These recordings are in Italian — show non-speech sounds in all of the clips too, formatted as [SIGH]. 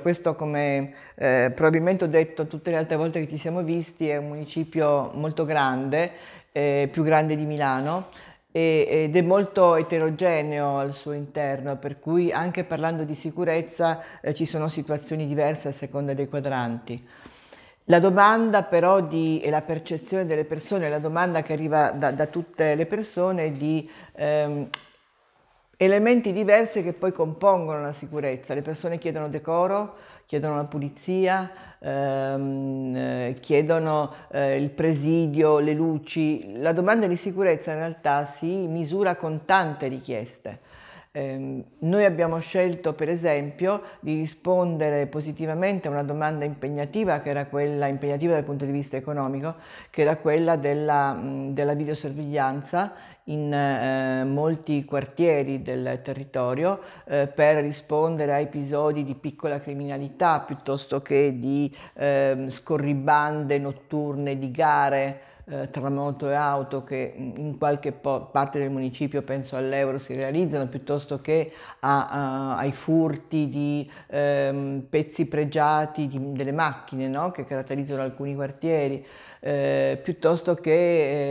Questo, come eh, probabilmente ho detto tutte le altre volte che ci siamo visti, è un municipio molto grande, eh, più grande di Milano, e, ed è molto eterogeneo al suo interno, per cui anche parlando di sicurezza eh, ci sono situazioni diverse a seconda dei quadranti. La domanda però di, e la percezione delle persone, la domanda che arriva da, da tutte le persone è di ehm, elementi diversi che poi compongono la sicurezza. Le persone chiedono decoro, chiedono la pulizia, ehm, eh, chiedono eh, il presidio, le luci. La domanda di sicurezza in realtà si misura con tante richieste. Ehm, noi abbiamo scelto per esempio di rispondere positivamente a una domanda impegnativa che era quella impegnativa dal punto di vista economico, che era quella della, della videosorveglianza in eh, molti quartieri del territorio eh, per rispondere a episodi di piccola criminalità piuttosto che di ehm, scorribande notturne, di gare eh, tra moto e auto che in qualche parte del municipio, penso all'euro, si realizzano, piuttosto che a, a, ai furti di ehm, pezzi pregiati di, delle macchine no? che caratterizzano alcuni quartieri, eh, piuttosto che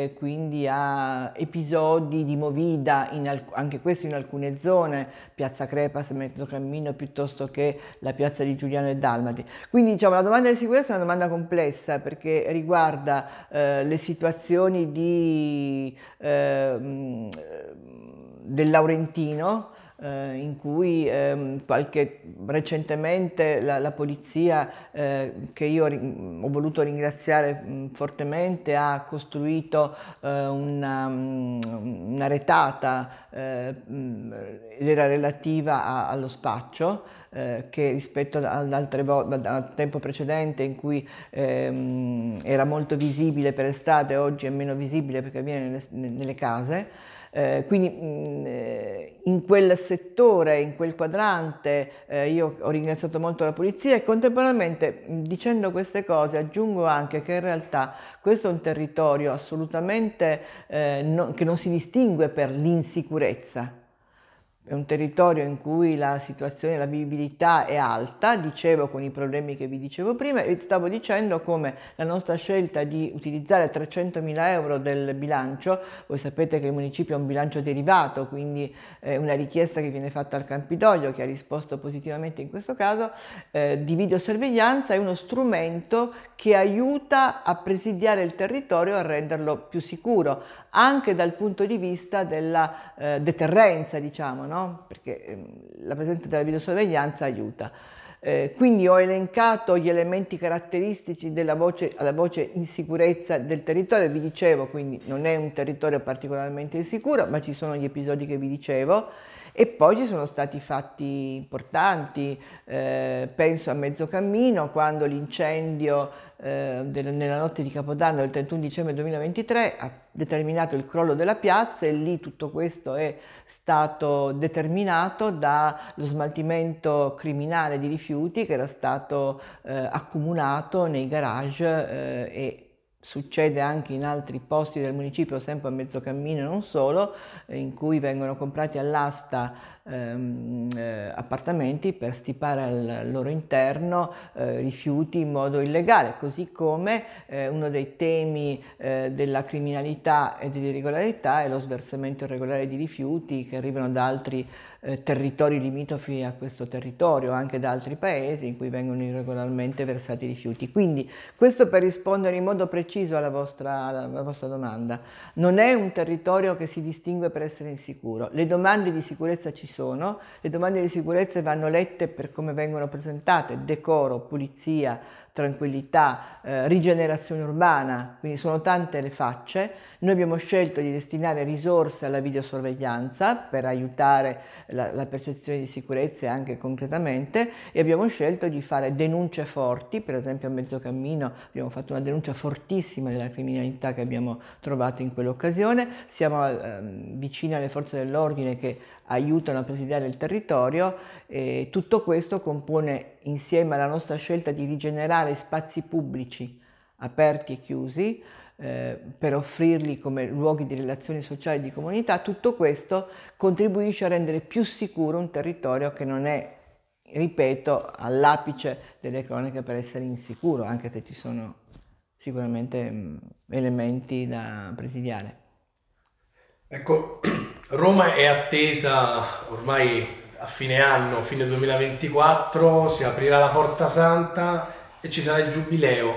eh, quindi a episodi di movida, anche questo in alcune zone, Piazza Crepas, Mezzo Cammino, piuttosto che la Piazza di Giuliano e Dalmati. Quindi diciamo, la domanda di sicurezza è una domanda complessa perché riguarda eh, le situazioni situazioni di, eh, del Laurentino, eh, in cui eh, qualche, recentemente la, la polizia, eh, che io ho voluto ringraziare mh, mm, fortemente, ha costruito eh, una, mm, una, retata eh, mm, ed era relativa a, allo spaccio eh, che rispetto ad altre volte, al tempo precedente in cui ehm, era molto visibile per estate, oggi è meno visibile perché avviene nelle, nelle case. Eh, quindi mh, mm, eh, in quel settore, in quel quadrante, eh, io ho ringraziato molto la polizia e contemporaneamente mm, dicendo queste cose aggiungo anche che in realtà questo è un territorio assolutamente eh, no, che non si distingue per l'insicurezza è un territorio in cui la situazione, la vivibilità è alta, dicevo con i problemi che vi dicevo prima, e stavo dicendo come la nostra scelta di utilizzare 300.000 euro del bilancio, voi sapete che il municipio ha un bilancio derivato, quindi è una richiesta che viene fatta al Campidoglio, che ha risposto positivamente in questo caso, eh, di videosorveglianza è uno strumento che aiuta a presidiare il territorio, a renderlo più sicuro, anche dal punto di vista della eh, deterrenza, diciamo, no? no? perché ehm, la presenza della videosorveglianza aiuta. Eh, quindi ho elencato gli elementi caratteristici della voce, alla voce insicurezza del territorio, vi dicevo, quindi non è un territorio particolarmente sicuro, ma ci sono gli episodi che vi dicevo e poi ci sono stati fatti importanti, eh, penso a Mezzocammino, quando l'incendio eh, del, nella notte di Capodanno del 31 dicembre 2023 ha determinato il crollo della piazza e lì tutto questo è stato determinato dallo smaltimento criminale di rifiuti che era stato eh, accumulato nei garage eh, e succede anche in altri posti del municipio, sempre a mezzo cammino e non solo, in cui vengono comprati all'asta ehm, eh, appartamenti per stipare al loro interno eh, rifiuti in modo illegale, così come eh, uno dei temi eh, della criminalità e dell'irregolarità è lo sversamento irregolare di rifiuti che arrivano da altri eh, territori limitrofi a questo territorio, anche da altri paesi in cui vengono irregolarmente versati rifiuti. Quindi questo per rispondere in modo preciso preciso alla vostra, alla vostra, domanda. Non è un territorio che si distingue per essere insicuro. Le domande di sicurezza ci sono, le domande di sicurezza vanno lette per come vengono presentate, decoro, pulizia, tranquillità, eh, rigenerazione urbana, quindi sono tante le facce. Noi abbiamo scelto di destinare risorse alla videosorveglianza per aiutare la, la percezione di sicurezza anche concretamente e abbiamo scelto di fare denunce forti, per esempio a Mezzocammino abbiamo fatto una denuncia fortissima della criminalità che abbiamo trovato in quell'occasione, siamo eh, vicini alle forze dell'ordine che aiutano a presidiare il territorio. E tutto questo compone insieme alla nostra scelta di rigenerare spazi pubblici aperti e chiusi eh, per offrirli come luoghi di relazioni sociali e di comunità, tutto questo contribuisce a rendere più sicuro un territorio che non è, ripeto, all'apice delle cronache per essere insicuro, anche se ci sono sicuramente mm, elementi da presidiare. Ecco, Roma è attesa ormai a fine anno, fine 2024, si aprirà la Porta Santa e ci sarà il Giubileo.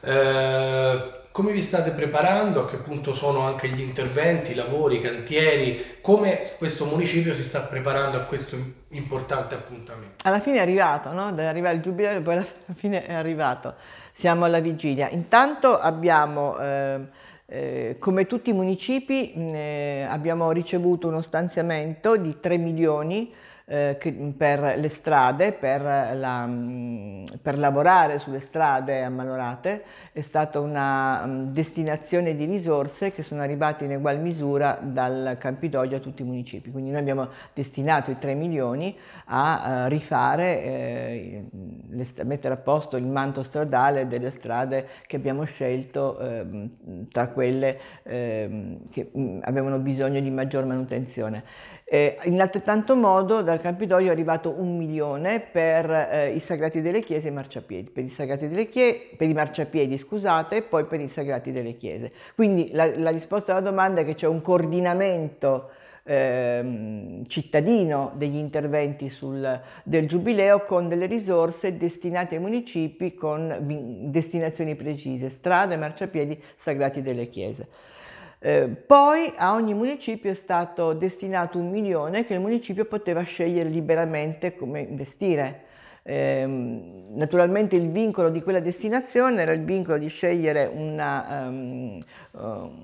Eh, come vi state preparando? A che punto sono anche gli interventi, i lavori, i cantieri? Come questo municipio si sta preparando a questo importante appuntamento? Alla fine è arrivato, no? Arriva il Giubileo e poi alla [LAUGHS] fine è arrivato. Siamo alla vigilia. Intanto abbiamo... Eh, eh, come tutti i municipi eh, abbiamo ricevuto uno stanziamento di 3 milioni eh, per le strade, per, la, mm, per, lavorare sulle strade ammalorate, è stata una mm, destinazione di risorse che sono arrivate in egual misura dal Campidoglio a tutti i municipi. Quindi noi abbiamo destinato i 3 milioni a eh, rifare, eh, le, mettere a posto il manto stradale delle strade che abbiamo scelto eh, tra quelle ehm, che mm, avevano bisogno di maggior manutenzione. Eh, in altrettanto modo dal Campidoglio è arrivato un milione per eh, i sagrati delle chiese e i marciapiedi, per i sagrati delle chiese, per i marciapiedi scusate e poi per i sagrati delle chiese. Quindi la, la risposta alla domanda è che c'è un coordinamento eh, cittadino degli interventi sul, del giubileo con delle risorse destinate ai municipi con destinazioni precise, strade, marciapiedi, sagrati delle chiese. Eh, poi a ogni municipio è stato destinato un milione che il municipio poteva scegliere liberamente come investire. Ehm, naturalmente il vincolo di quella destinazione era il vincolo di scegliere una, um,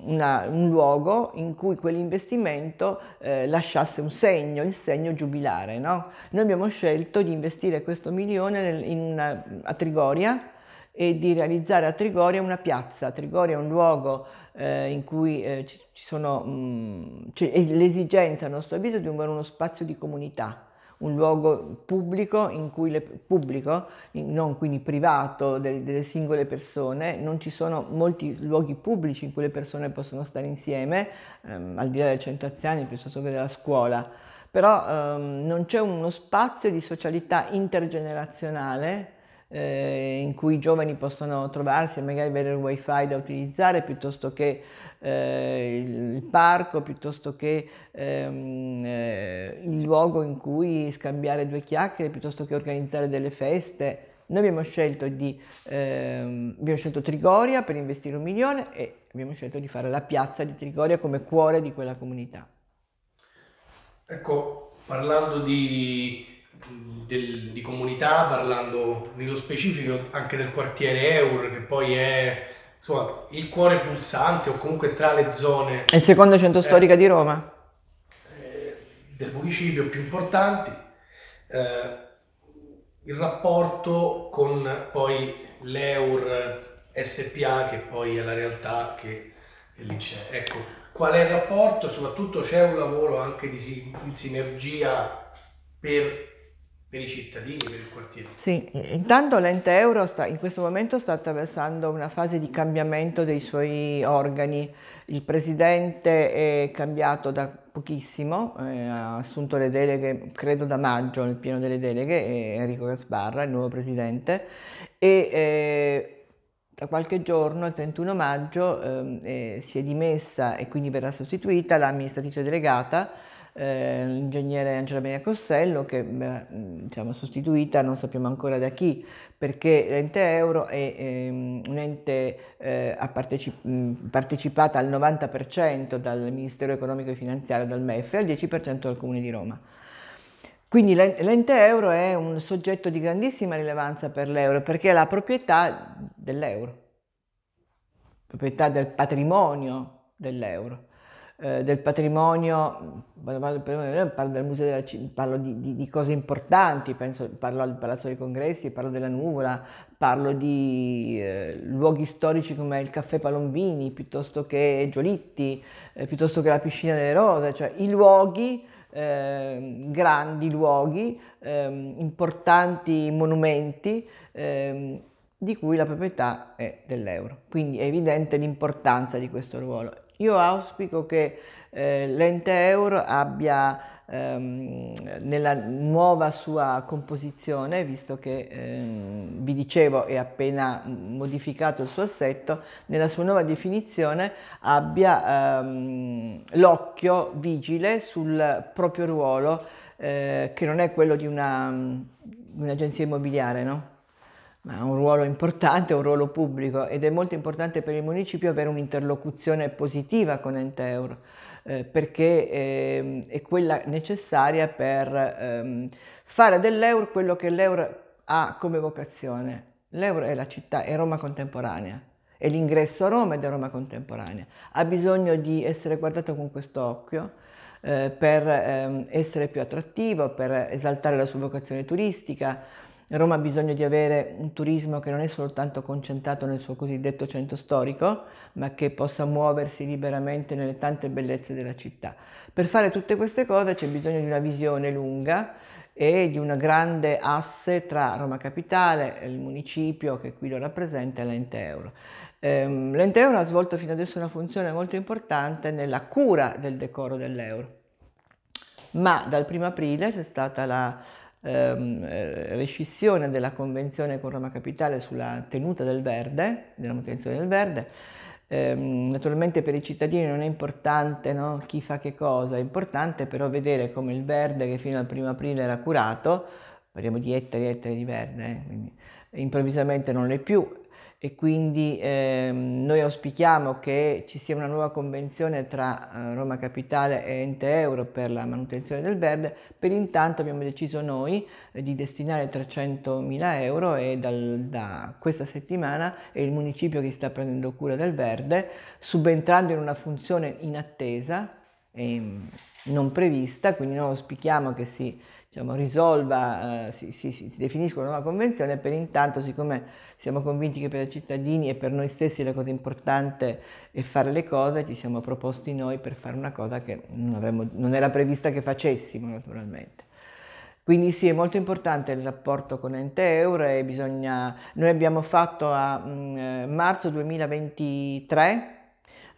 una, un luogo in cui quell'investimento eh, lasciasse un segno, il segno giubilare. No? Noi abbiamo scelto di investire questo milione nel, in una, a Trigoria, e di realizzare a Trigoria una piazza. Trigoria è un luogo eh, in cui eh, ci, sono, mh, mm, c'è cioè, l'esigenza, a nostro avviso, di uno spazio di comunità, un luogo pubblico, in cui le, pubblico non quindi privato delle, delle singole persone, non ci sono molti luoghi pubblici in cui le persone possono stare insieme, ehm, al di là del centro anziani piuttosto che della scuola. Però ehm, non c'è uno spazio di socialità intergenerazionale eh, in cui i giovani possono trovarsi e magari avere il wifi da utilizzare piuttosto che eh, il parco, piuttosto che ehm, eh, il luogo in cui scambiare due chiacchiere, piuttosto che organizzare delle feste. Noi abbiamo scelto, di, ehm, abbiamo scelto Trigoria per investire un milione e abbiamo scelto di fare la piazza di Trigoria come cuore di quella comunità. Ecco, parlando di del, di comunità, parlando nello specifico anche del quartiere Eur, che poi è insomma, il cuore pulsante o comunque tra le zone... È il secondo centro eh, storico eh, di Roma? Eh, del municipio più importanti. Eh, il rapporto con poi l'Eur SPA, che poi è la realtà che, che lì c'è. Ecco, qual è il rapporto? Soprattutto c'è un lavoro anche di, in sinergia per per i cittadini, per il quartiere. Sì, intanto l'ente euro sta, in questo momento sta attraversando una fase di cambiamento dei suoi organi. Il presidente è cambiato da pochissimo, eh, ha assunto le deleghe, credo da maggio, nel pieno delle deleghe, Enrico Gasbarra, il nuovo presidente, e eh, da qualche giorno, il 31 maggio, ehm, eh, si è dimessa e quindi verrà sostituita l'amministratrice delegata eh, l'ingegnere Angela Maria Costello che è diciamo, sostituita non sappiamo ancora da chi perché l'ente euro è, è ehm, un ente eh, partecip- partecipata al 90% dal Ministero Economico e Finanziario, dal MEF e al 10% dal Comune di Roma. Quindi l'ente euro è un soggetto di grandissima rilevanza per l'euro perché è la proprietà dell'euro, proprietà del patrimonio dell'euro. Eh, del patrimonio, parlo, del museo della Cina, parlo di, di, di, cose importanti, penso, parlo del Palazzo dei Congressi, parlo della Nuvola, parlo di eh, luoghi storici come il Caffè Palombini, piuttosto che Giolitti, eh, piuttosto che la Piscina delle Rose, cioè i luoghi eh, grandi luoghi, eh, importanti monumenti eh, di cui la proprietà è dell'euro. Quindi è evidente l'importanza di questo ruolo. Io auspico che eh, l'ente euro abbia ehm, nella nuova sua composizione, visto che ehm, vi dicevo è appena modificato il suo assetto, nella sua nuova definizione abbia ehm, l'occhio vigile sul proprio ruolo eh, che non è quello di un'agenzia immobiliare, no? ma ha un ruolo importante, un ruolo pubblico ed è molto importante per il municipio avere un'interlocuzione positiva con Enteur eh, perché eh, è quella necessaria per ehm, fare dell'Euro quello che l'Euro ha come vocazione. L'Euro è la città, è Roma contemporanea, è l'ingresso a Roma ed è Roma contemporanea. Ha bisogno di essere guardato con questo occhio eh, per ehm, essere più attrattivo, per esaltare la sua vocazione turistica, Roma ha bisogno di avere un turismo che non è soltanto concentrato nel suo cosiddetto centro storico, ma che possa muoversi liberamente nelle tante bellezze della città. Per fare tutte queste cose c'è bisogno di una visione lunga e di una grande asse tra Roma Capitale, il municipio che qui lo rappresenta e l'ente euro. Ehm, l'ente euro ha svolto fino adesso una funzione molto importante nella cura del decoro dell'euro, ma dal 1 aprile c'è stata la ehm, eh, rescissione della convenzione con Roma Capitale sulla tenuta del verde, della manutenzione del verde. Ehm, naturalmente per i cittadini non è importante no, chi fa che cosa, è importante però vedere come il verde che fino al primo aprile era curato, parliamo di ettari e ettari di verde, eh, quindi improvvisamente non è più, e quindi ehm, noi auspichiamo che ci sia una nuova convenzione tra eh, Roma Capitale e Ente Euro per la manutenzione del verde, per intanto abbiamo deciso noi eh, di destinare 300.000 euro e dal, da questa settimana è il municipio che sta prendendo cura del verde, subentrando in una funzione inattesa e ehm, non prevista, quindi noi auspichiamo che si diciamo, risolva, eh, si, si, si, definisca una nuova convenzione, per intanto siccome siamo convinti che per i cittadini e per noi stessi la cosa importante è fare le cose, ci siamo proposti noi per fare una cosa che non, avremmo, non era prevista che facessimo naturalmente. Quindi sì, è molto importante il rapporto con Ente Euro e bisogna... Noi abbiamo fatto a mh, mm, eh, marzo 2023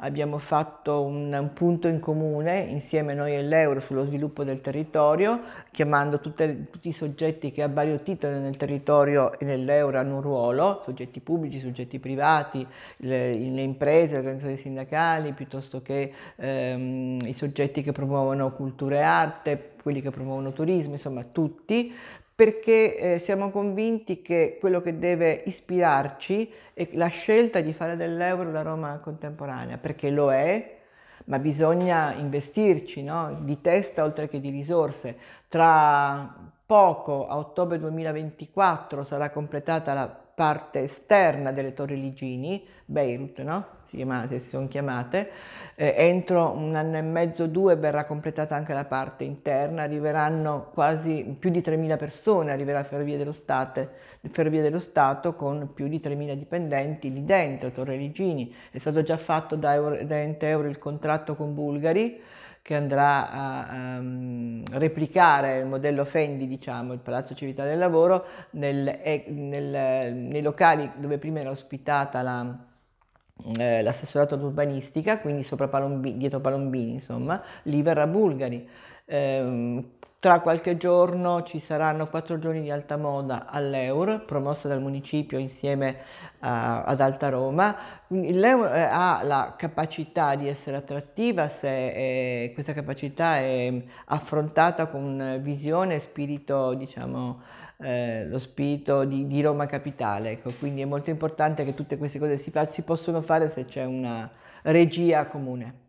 abbiamo fatto un, un, punto in comune insieme noi e l'Euro sullo sviluppo del territorio, chiamando tutte, tutti i soggetti che a vario titolo nel territorio e nell'Euro hanno un ruolo, soggetti pubblici, soggetti privati, le, le imprese, le organizzazioni sindacali, piuttosto che ehm, i soggetti che promuovono cultura e arte, quelli che promuovono turismo, insomma tutti, perché eh, siamo convinti che quello che deve ispirarci è la scelta di fare dell'euro la Roma contemporanea, perché lo è, ma bisogna investirci no? di testa oltre che di risorse. Tra poco, a ottobre 2024, sarà completata la parte esterna delle Torri Ligini, Beirut, no? si chiamava sessione chiamate, eh, entro un anno e mezzo, due verrà completata anche la parte interna, arriveranno quasi più di 3.000 persone, arriverà Ferrovie dello, State, Ferrovie dello Stato con più di 3.000 dipendenti lì dentro, Torre Rigini, è stato già fatto da, Euro, da Ente Euro il contratto con Bulgari, che andrà a um, replicare il modello Fendi, diciamo, il Palazzo Civiltà del Lavoro, nel, eh, nel, nei locali dove prima era ospitata la, eh, l'assessorato ad urbanistica, quindi Palombi, dietro Palombini, insomma, lì verrà Bulgari. Eh, tra qualche giorno ci saranno quattro giorni di alta moda all'Eur, promossa dal municipio insieme a, ad Alta Roma. L'Eur eh, ha la capacità di essere attrattiva se è, eh, questa capacità è affrontata con visione e spirito, diciamo, eh, lo spirito di, di, Roma Capitale. Ecco. Quindi è molto importante che tutte queste cose si, fa, si possono fare se c'è una regia comune.